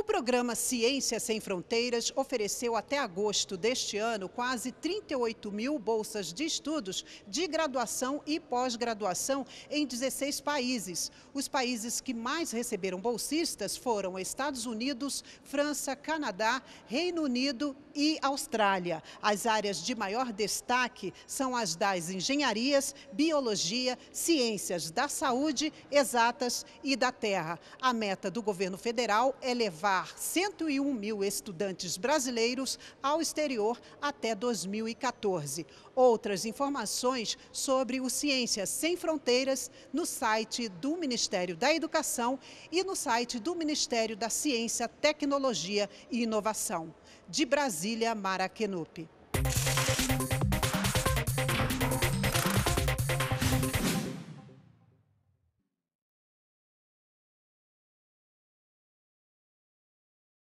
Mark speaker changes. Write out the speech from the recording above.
Speaker 1: O programa Ciência Sem Fronteiras ofereceu até agosto deste ano quase 38 mil bolsas de estudos de graduação e pós-graduação em 16 países. Os países que mais receberam bolsistas foram Estados Unidos, França, Canadá, Reino Unido e Austrália. As áreas de maior destaque são as das engenharias, biologia, ciências da saúde, exatas e da terra. A meta do governo federal é levar levar 101 mil estudantes brasileiros ao exterior até 2014. Outras informações sobre o Ciências Sem Fronteiras no site do Ministério da Educação e no site do Ministério da Ciência, Tecnologia e Inovação. De Brasília, Mara Kenupi.